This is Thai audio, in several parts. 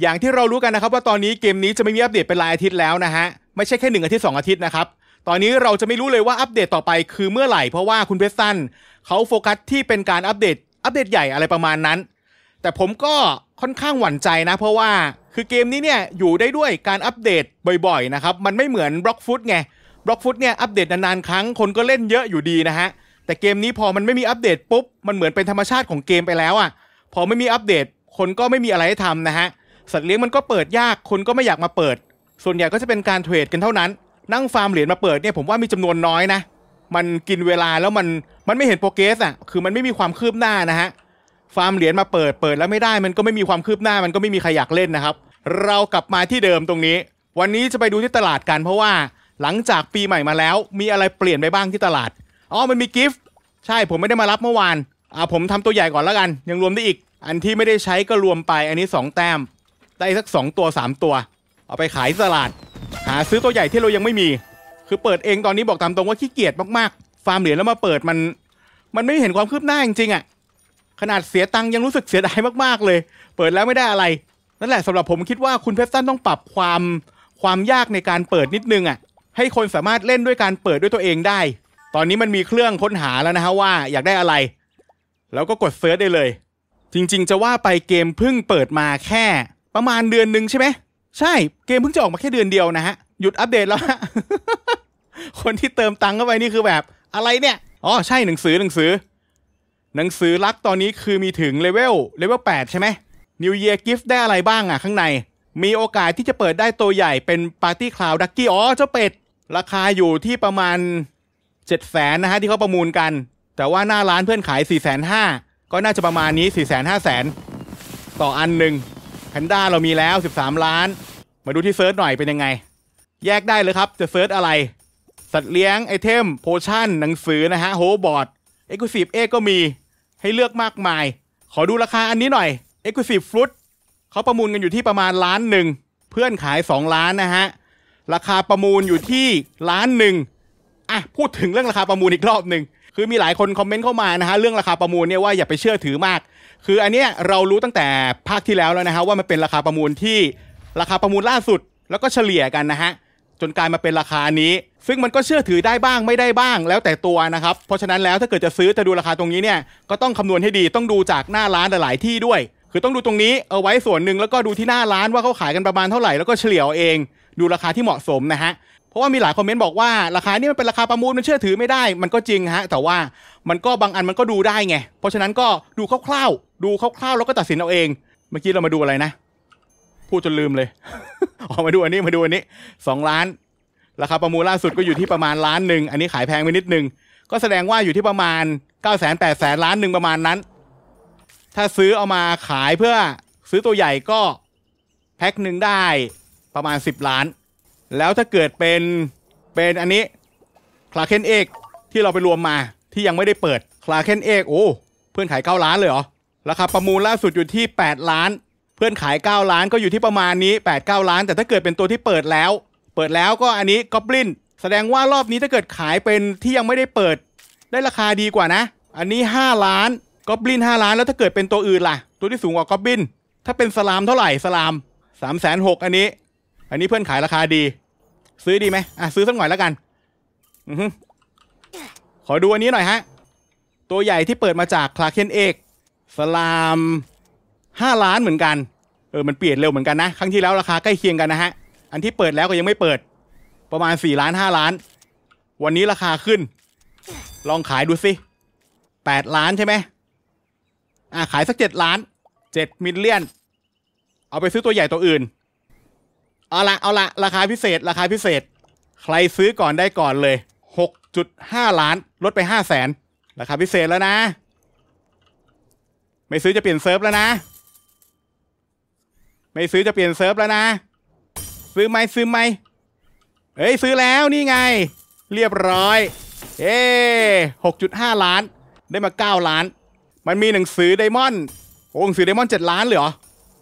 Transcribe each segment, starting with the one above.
อย่างที่เรารู้กันนะครับว่าตอนนี้เกมนี้จะไม่มีอัปเดตเป็นรายอาทิตย์แล้วนะฮะไม่ใช่แค่หนึ่งอาทิตย์สองอาทิตย์นะครับตอนนี้เราจะไม่รู้เลยว่าอัปเดตต่อไปคือเมื่อไหร่เพราะว่าคุณเพสตันเขาโฟกัสที่เป็นการอัปเดตอัปเดตใหญ่อะไรประมาณนั้น แต่ผมก็ค่อนข้างหวั่นใจนะ เพราะว่าคือเกมนี้เนี่ยอยู่ได้ด้วยการอัปเดตบ่อยๆนะครับมันไม่เหมือนบล็อกฟุตไงบล็อกฟุตเนี่ยอัปเดตนานๆครั้งคนก็เล่นเยอะอยู่ดีนะฮะแต่เกมนี้พอมันไม่มีอัปเดตปุ๊บ มันเหมือนเป็นธรรมชาติของเกมไปแล้วอะ่ะพอไม่มีอัปเดตคนก็ไม่มีอะไรให้ทำนะฮะเสัตว์เลี้ยงมันก็เปิดยาก คนก็ไม่อยากมาเปิด ส่วนใหญ่ก็จะเป็นการเทรดกันเท่านั้น นั่งฟาร์มเหรียญมาเปิดเนี่ยผมว่ามีจำนวนน้อยนะ มันกินเวลาแล้วมัน มันไม่เห็นโปรเกรสอ่ะคือมันไม่มีความคืบหน้านะฮะ ฟาร์มเหรียญมาเปิด เปิดแล้วไม่ได้ มันก็ไม่มีความคืบหน้า มันก็ไม่มีใครอยากเล่นนะครับ เรากลับมาที่เดิมตรงนี้ วันนี้จะไปดูที่ตลาดกัน เพราะว่า หลังจากปีใหม่มาแล้ว มีอะไรเปลี่ยนไปบ้างที่ตลาด อ๋อ มันมีกิฟต์ ใช่ ผมไม่ได้มารับเมื่อวาน อ่าผมทำตัวใหญ่ก่อนแล้วกัน ยังรวมได้อีก อันที่ไม่ได้ใช้ก็รวมไปอันนี้ 2 แต้มได้สักสองตัวสามตัว เอาไปขายตลาด หาซื้อตัวใหญ่ที่เรายังไม่มี คือเปิดเองตอนนี้บอกตามตรงว่าขี้เกียจมากๆฟาร์มเหรียญแล้วมาเปิดมัน มันไม่เห็นความคืบหน้าจริงๆอ่ะขนาดเสียตังค์ยังรู้สึกเสียดายมากๆเลย เปิดแล้วไม่ได้อะไร นั่นแหละสำหรับผมคิดว่าคุณเพรสันต้องปรับความความยากในการเปิดนิดนึงอ่ะให้คนสามารถเล่นด้วยการเปิดด้วยตัวเองได้ ตอนนี้มันมีเครื่องค้นหาแล้วนะฮะว่า อยากได้อะไร แล้วก็กดเซิร์ชได้เลย จริงๆ จะว่าไปเกมเพิ่งเปิดมาแค่ประมาณเดือนหนึ่งใช่ไหม ใช่เกมเพิ่งจะออกมาแค่เดือนเดียวนะฮะ หยุดอัปเดตแล้วฮะ คนที่เติมตังค์เข้าไปนี่คือแบบอะไรเนี่ยอ๋อใช่หนังสือหนังสือ หนังสือรักตอนนี้คือมีถึงเลเวล เลเวล 8 ใช่ไหม New Year Gift ได้อะไรบ้างอ่ะข้างใน มีโอกาสที่จะเปิดได้ตัวใหญ่เป็นปาร์ตี้คลาวดักกี้อ๋อเจ้าเป็ด ราคาอยู่ที่ประมาณ7 0 0แสนนะฮะที่เขาประมูลกัน แต่ว่าหน้าร้านเพื่อนขาย4 5 0ห้าก็น่าจะประมาณนี้4 5 0าแสนต่ออันหนึ่งแพนด้าเรามีแล้ว 13 ล้าน มาดูที่เซิร์ชหน่อยเป็นยังไง แยกได้เลยครับ จะเซิร์ชอะไร สัตว์เลี้ยงไอเทมโพชั่นหนังสือนะฮะโฮบอร์ดเอ็กซ์คลูซีฟเอก็มีให้เลือกมากมาย ขอดูราคาอันนี้หน่อยเอ็กซ์คลูซีฟฟรุตเขาประมูลกันอยู่ที่ประมาณล้านหนึ่งเพื่อนขาย 2 ล้านนะฮะ ราคาประมูลอยู่ที่ล้านหนึ่งอ่ะพูดถึงเรื่องราคาประมูลอีกรอบหนึ่งคือมีหลายคนคอมเมนต์เข้ามานะฮะเรื่องราคาประมูลเนี่ยว่าอย่าไปเชื่อถือมาก คืออันเนี้ยเรารู้ตั้งแต่ภาคที่แล้วแล้วนะฮะว่ามันเป็นราคาประมูลที่ ราคาประมูลล่าสุดแล้วก็เฉลี่ยกันนะฮะจนกลายมาเป็นราคานี้ ซึ่งมันก็เชื่อถือได้บ้างไม่ได้บ้างแล้วแต่ตัวนะครับ เพราะฉะนั้นแล้วถ้าเกิดจะซื้อจะดูราคาตรงนี้เนี่ยก็ต้องคำนวณให้ดีต้องดูจากหน้าร้านหลายที่ด้วย คือต้องดูตรงนี้เอาไว้ส่วนหนึ่งแล้วก็ดูที่หน้าร้านว่าเขาขายกันประมาณเท่าไหร่แล้วก็เฉลี่ยเองดูราคาที่เหมาะสมนะฮะเพราะว่ามีหลายคอมเมนต์บอกว่าราคานี้มันเป็นราคาประมูลมันเชื่อถือไม่ได้ มันก็จริงฮะ แต่ว่ามันก็บางอันมันก็ดูได้ไง เพราะฉะนั้นก็ดูคร่าว ๆ ดูคร่าวๆ แล้วก็ตัดสินเอาเอง เมื่อกี้เรามาดูอะไรนะ พูดจนลืมเลย ออกมาดูอันนี้ มาดูอันนี้สองล้าน ราคาประมูลล่าสุดก็อยู่ที่ประมาณล้านหนึ่งอันนี้ขายแพงไปนิดนึงก็แสดงว่าอยู่ที่ประมาณ9ก้าแสนแปดแสนล้านหนึ่งประมาณนั้น ถ้าซื้อเอามาขายเพื่อซื้อตัวใหญ่ก็แพ็คหนึ่งได้ประมาณ 10 ล้านแล้วถ้าเกิดเป็นเป็นอันนี้คลาเคนเอกที่เราไปรวมมาที่ยังไม่ได้เปิด คลาเคนเอกโอ้เพื่อนขาย9ล้านเลยเหรอราคาประมูลล่าสุดอยู่ที่ 8 ล้าน เพื่อนขาย 9 ล้านก็อยู่ที่ประมาณนี้8 9 ล้าน แต่ถ้าเกิดเป็นตัวที่เปิดแล้ว เปิดแล้วก็อันนี้ก็บลินแสดงว่ารอบนี้ถ้าเกิดขายเป็นที่ยังไม่ได้เปิด ได้ราคาดีกว่านะ อันนี้ 5 ล้านก็บลิน5 ล้าน แล้วถ้าเกิดเป็นตัวอื่นล่ะ ตัวที่สูงกว่าก็บลินถ้าเป็นสลามเท่าไหร่สลาม3แสนหกอันนี้ อันนี้เพื่อนขายราคาดีซื้อดีไหมอ่ะซื้อสักหน่อยแล้วกัน อืขอดูอันนี้หน่อยฮะ ตัวใหญ่ที่เปิดมาจากคลาเคนเอกสลามห้าล้านเหมือนกัน เออมันเปลี่ยนเร็วเหมือนกันนะครั้งที่แล้วราคาใกล้เคียงกันนะฮะ อันที่เปิดแล้วก็ยังไม่เปิด ประมาณสี่ล้านห้าล้าน วันนี้ราคาขึ้นลองขายดูสิแปดล้านใช่ไหมอ่ะขายสักเจ็ดล้านเจ็ดมิลเลียนเอาไปซื้อตัวใหญ่ตัวอื่นเอาละเอาละราคาพิเศษ ราคาพิเศษ ใครซื้อก่อนได้ก่อนเลย 6.5 ล้านลดไป5้าแสน ราคาพิเศษแล้วนะ ไม่ซื้อจะเปลี่ยนเซิร์ฟแล้วนะ ไม่ซื้อจะเปลี่ยนเซิร์ฟแล้วนะ ซื้อไหมซื้อไหมเฮ้ยซื้อแล้วนี่ไง เรียบร้อย เอ้หกจุดห้าล้านได้มาเก้าล้าน มันมีหนังสือไดมอนด์โอ้หนังสือไดมอนด์เจ็ดล้านเยเหรอ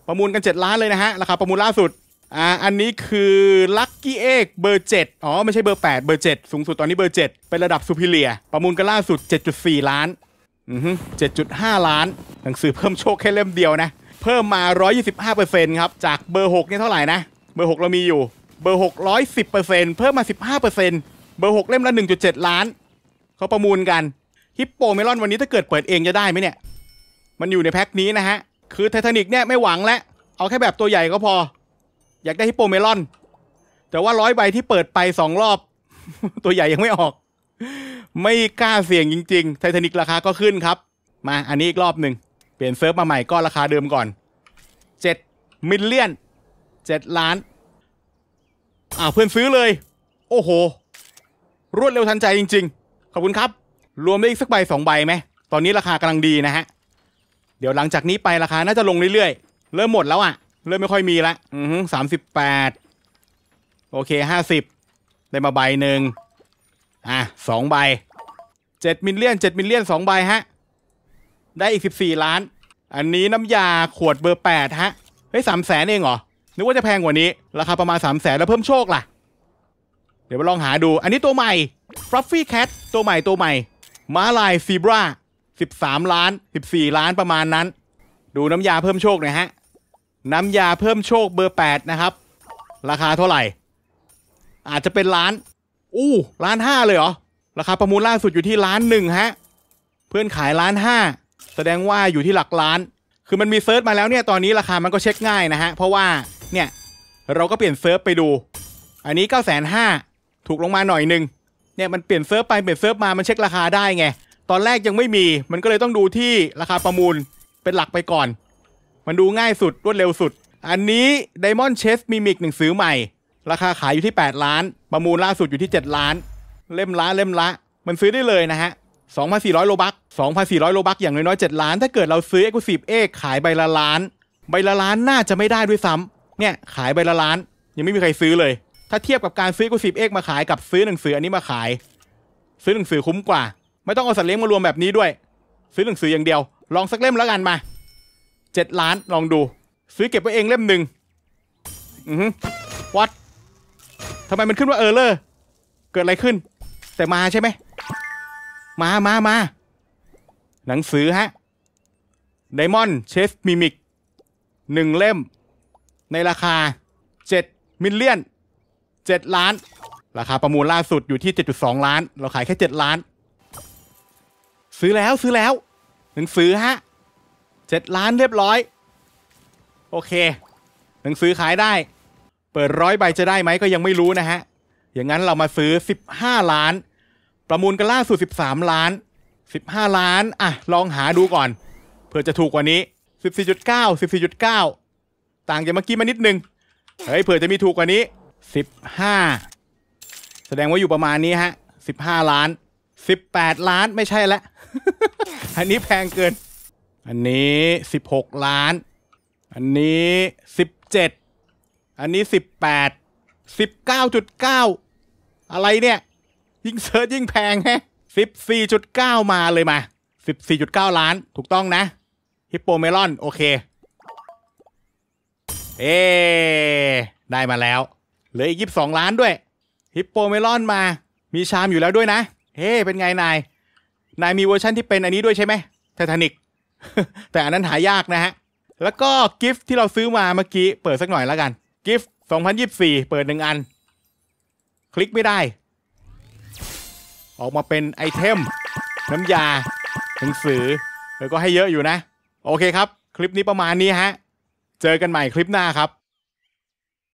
ประมูลกันเจ็ดล้านเลยนะฮะราคาประมูลล่าสุดอ่าอันนี้คือลักกี้เอกเบอร์ 7 อ๋อ ไม่ใช่เบอร์ 8 เบอร์ 7 สูงสุดตอนนี้เบอร์ 7 เป็นระดับซูพิเลีย ประมูลกันล่าสุด 7.4 ล้านอือฮึ7.5 ล้าน หนังสือเพิ่มโชคแค่เล่มเดียวนะ เพิ่มมา 125%ครับจากเบอร์6เนี่ยเท่าไหร่นะ เบอร์ 6 เรามีอยู่เบอร์6 110%เพิ่มมา 15%เบอร์ 6เล่มละ 1.7 ล้าน เขาประมูลกันฮิปโปเมลอนวันนี้ถ้าเกิดเปิดเองจะได้ไหมเนี่ยมันอยู่ในแพ็คนี้นะฮะคือไททานิกเนี่ยไม่หวังแล้วเอาแค่แบบตัวใหญ่ก็พออยากได้ฮิปโปเมลอน แต่ว่าร้อยใบที่เปิดไปสองรอบ ตัวใหญ่ยังไม่ออก ไม่กล้าเสี่ยงจริง ๆ ไททานิกราคาก็ขึ้นครับ มาอันนี้อีกรอบหนึ่งเปลี่ยนเซิร์ฟมาใหม่ก็ราคาเดิมก่อนเจ็ดมิลเลียนเจ็ดล้าน อ่าเพื่อนซื้อเลย โอ้โห รวดเร็วทันใจจริง ๆ ขอบคุณครับ รวมได้อีกสักใบสองใบไหมตอนนี้ราคากำลังดีนะฮะเดี๋ยวหลังจากนี้ไปราคาน่าจะลงเรื่อยๆ เริ่มหมดแล้วอะ่ะเริ่มไม่ค่อยมีละ อือสามสิบแปด โอเคห้าสิบ ได้มาใบหนึ่ง อ่ะสองใบ เจ็ดมิลเลียน เจ็ดมิลเลียนสองใบฮะ ได้อีกสิบสี่ล้าน อันนี้น้ำยาขวดเบอร์แปดฮะ เฮ้ยสามแสนเองเหรอ นึกว่าจะแพงกว่านี้ ราคาประมาณสามแสนแล้วเพิ่มโชคล่ะ เดี๋ยวมาลองหาดู อันนี้ตัวใหม่รัฟฟี่แคทตัวใหม่ตัวใหม่ ม้าลายซีบราสิบสามล้าน สิบสี่ล้านประมาณนั้น ดูน้ำยาเพิ่มโชคหน่อยฮะน้ำยาเพิ่มโชคเบอร์ 8 นะครับ ราคาเท่าไหร่ อาจจะเป็นล้านอู้ล้านห้าเลยเหรอ ราคาประมูลล่าสุดอยู่ที่ล้านหนึ่งฮะเพื่อนขายล้านห้าแสดงว่าอยู่ที่หลักล้าน คือมันมีเซิร์ชมาแล้วเนี่ยตอนนี้ราคามันก็เช็คง่ายนะฮะเพราะว่าเนี่ยเราก็เปลี่ยนเซิร์ฟไปดู อันนี้9ก้าแสนห้าถูกลงมาหน่อยนึงเนี่ยมันเปลี่ยนเซิร์ฟไปเปลี่ยนเซิร์ฟมามันเช็คราคาได้ไงตอนแรกยังไม่มีมันก็เลยต้องดูที่ราคาประมูลเป็นหลักไปก่อนมันดูง่ายสุดรวดเร็วสุด อันนี้ Diamond Chess มีมิกหนังสือใหม่ ราคาขายอยู่ที่ 8 ล้าน ประมูลล่าสุดอยู่ที่ 7 ล้าน เล่มละเล่มละ มันซื้อได้เลยนะฮะ 2,400โลบัก2,400โลบักอย่างน้อยๆ7ล้านถ้าเกิดเราซื้อ Exclusive กขายใบละล้าน ใบละล้านน่าจะไม่ได้ด้วยซ้ำเนี่ย ขายใบละล้าน ยังไม่มีใครซื้อเลย ถ้าเทียบกับการซื้อ Exclusive กมาขายกับซื้อหนังสืออันนี้มาขาย ซื้อหนังสือคุ้มกว่าไม่ต้องเอาสัตว์เลี้ยงมารวมแบบนี้ด้วย ซื้อหนังสืออย่างเดียวลองสักเล่มแล้วกันมาเจ็ดล้านลองดู ซื้อเก็บไว้เองเล่มหนึ่งอืมวัดทำไมมันขึ้นว่าเออเลอร์เกิดอะไรขึ้น แต่มาใช่ไหมมามามา หนังสือฮะไดมอนเชฟมิมิกหนึ่งเล่ม ในราคาเจ็ดมิลเลียนเจ็ดล้าน ราคาประมูลล่าสุดอยู่ที่เจจ็ดดุสองล้าน เราขายแค่เจ็ดล้าน ซื้อแล้วซื้อแล้ว หนังสือฮะเจ็ดล้านเรียบร้อยโอเคหนังสือขายได้ เปิดร้อยใบจะได้ไหมก็ยังไม่รู้นะฮะอย่างนั้นเรามาซื้อ 15 ล้าน ประมูลกันล่าสุด 13 ล้าน 15 ล้านอ่ะลองหาดูก่อนเผื่อจะถูกกว่านี้ 14.9 14.9 ต่างจากเมื่อกี้มานิดนึงเฮ้ยเผื่อจะมีถูกกว่านี้ 15 แสดงว่าอยู่ประมาณนี้ฮะ15 ล้าน 18 ล้านไม่ใช่ละอันนี้แพงเกินอันนี้สิบหกล้าน อันนี้สิบเจ็ดอันนี้สิบแปดสิบเก้าจุดเก้าอะไรเนี่ย ยิ่งเซิร์ชยิ่งแพงแฮะสิบสี่จุดเก้ามาเลยมาสิบสี่จุดเก้าล้าน ถูกต้องนะ ฮิปโปเมลอนโอเค เอได้มาแล้ว เหลืออีกยี่สิบสองล้านด้วย ฮิปโปเมลอนมา มีชามอยู่แล้วด้วยนะ เฮ้ เป็นไง นาย นายมีเวอร์ชั่นที่เป็นอันนี้ด้วยใช่ไหมไททานิกแต่อันนั้นหายากนะฮะ แล้วก็กิฟต์ที่เราซื้อมาเมื่อกี้เปิดสักหน่อยแล้วกัน กิฟต์2024 เปิดหนึ่งอัน คลิกไม่ได้ ออกมาเป็นไอเทมน้ำยาหนังสือเลยก็ให้เยอะอยู่นะ โอเคครับ คลิปนี้ประมาณนี้ฮะ เจอกันใหม่คลิปหน้าครับ